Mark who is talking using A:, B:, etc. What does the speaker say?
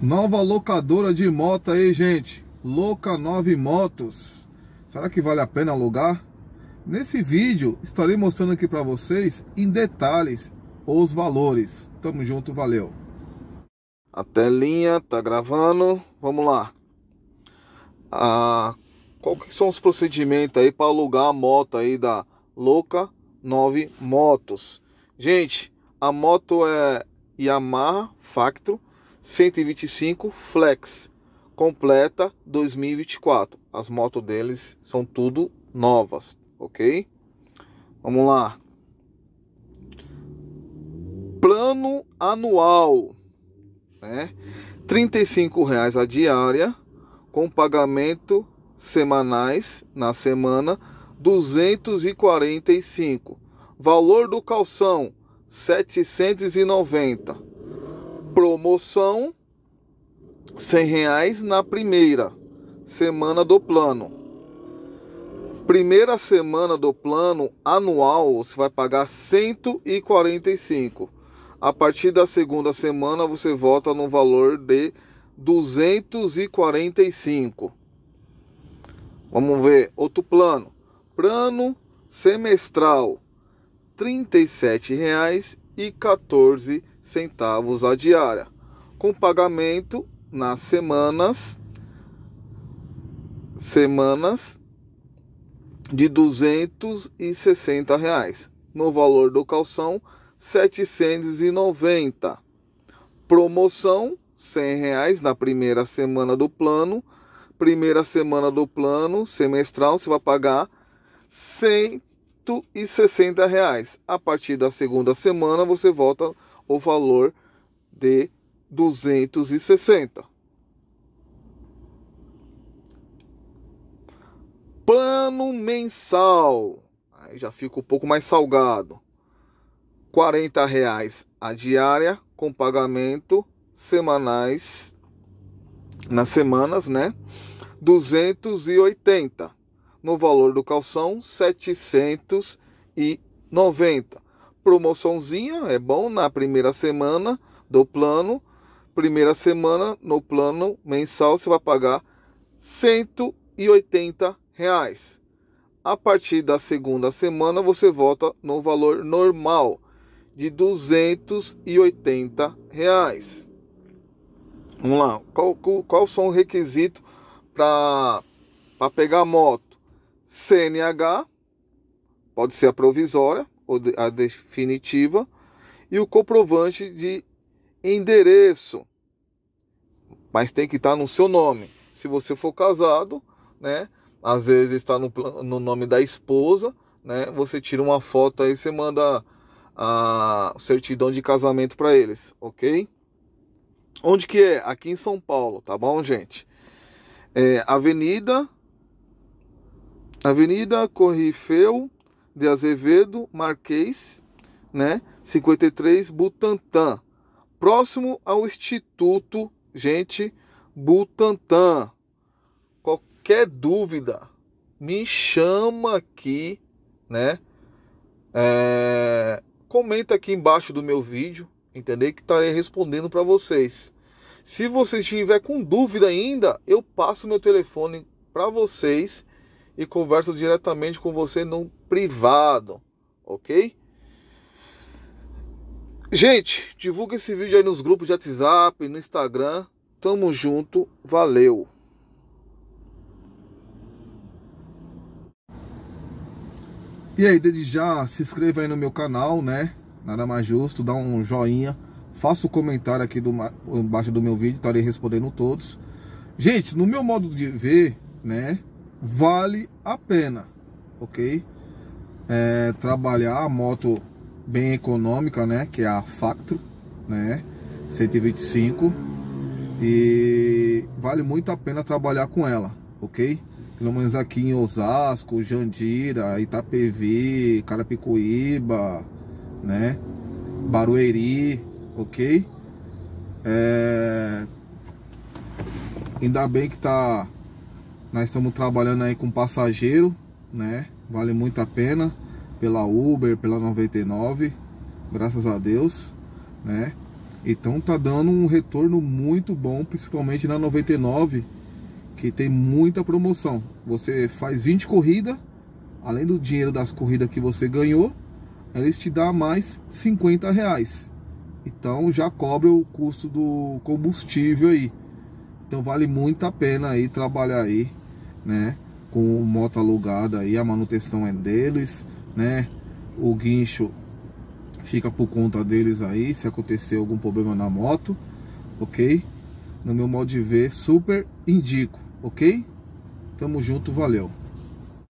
A: Nova locadora de moto aí, gente. Loca 9 Motos. Será que vale a pena alugar? Nesse vídeo estarei mostrando aqui para vocês em detalhes os valores. Tamo junto, valeu. A telinha tá gravando. Vamos lá. Ah, qual que são os procedimentos aí para alugar a moto aí da Loca 9 Motos? Gente, a moto é Yamaha Factro 125 Flex completa 2024. As motos deles são tudo novas, ok? Vamos lá. Plano anual, né? R$ reais a diária, com pagamento semanais na semana 245. Valor do calção 790 promoção 100 reais na primeira semana do plano. Primeira semana do plano anual você vai pagar 145. A partir da segunda semana você volta no valor de 245. Vamos ver outro plano. Plano semestral R$ 37,14 centavos a diária, com pagamento nas semanas semanas de 260 reais. No valor do calção, 790. Promoção, 100 reais na primeira semana do plano. Primeira semana do plano semestral, você vai pagar 160 reais. A partir da segunda semana, você volta o valor de 260. Plano mensal. Aí já fica um pouco mais salgado. R$ reais a diária com pagamento semanais nas semanas, né? 280 no valor do calção 790 promoçãozinha, é bom na primeira semana do plano. Primeira semana no plano mensal você vai pagar 180 reais. A partir da segunda semana você volta no valor normal de 280 reais. Vamos lá, qual, qual, qual são os requisitos para pegar moto? CNH, pode ser a provisória, a definitiva e o comprovante de endereço. Mas tem que estar no seu nome. Se você for casado, né? Às vezes está no, no nome da esposa, né? Você tira uma foto aí, você manda a certidão de casamento para eles, ok? Onde que é? Aqui em São Paulo, tá bom, gente? É, Avenida Avenida Corrifeu de Azevedo Marquês, né? 53 Butantã, próximo ao Instituto, gente, Butantã. Qualquer dúvida, me chama aqui, né? É, comenta aqui embaixo do meu vídeo, entender que estarei respondendo para vocês. Se vocês tiver com dúvida ainda, eu passo meu telefone para vocês e converso diretamente com você no privado, ok? Gente, divulga esse vídeo aí nos grupos de WhatsApp, no Instagram. Tamo junto, valeu! E aí, desde já, se inscreva aí no meu canal, né? Nada mais justo, dá um joinha. Faça o um comentário aqui do, embaixo do meu vídeo, estarei respondendo todos. Gente, no meu modo de ver, né? vale a pena, ok? É, trabalhar a moto bem econômica, né? Que é a Factro, né? 125 e vale muito a pena trabalhar com ela, ok? Pelo menos aqui em Osasco, Jandira, Itapevi, Carapicuíba, né? Barueri, ok? É... Ainda bem que tá nós estamos trabalhando aí com passageiro, né? Vale muito a pena pela Uber, pela 99, graças a Deus, né? Então tá dando um retorno muito bom, principalmente na 99, que tem muita promoção. Você faz 20 corridas, além do dinheiro das corridas que você ganhou, eles te dão mais 50 reais. Então já cobre o custo do combustível aí. Então vale muito a pena aí trabalhar aí né? Com moto alugada aí, a manutenção é deles, né? O guincho fica por conta deles aí, se acontecer algum problema na moto, ok? No meu modo de ver, super indico, ok? Tamo junto, valeu!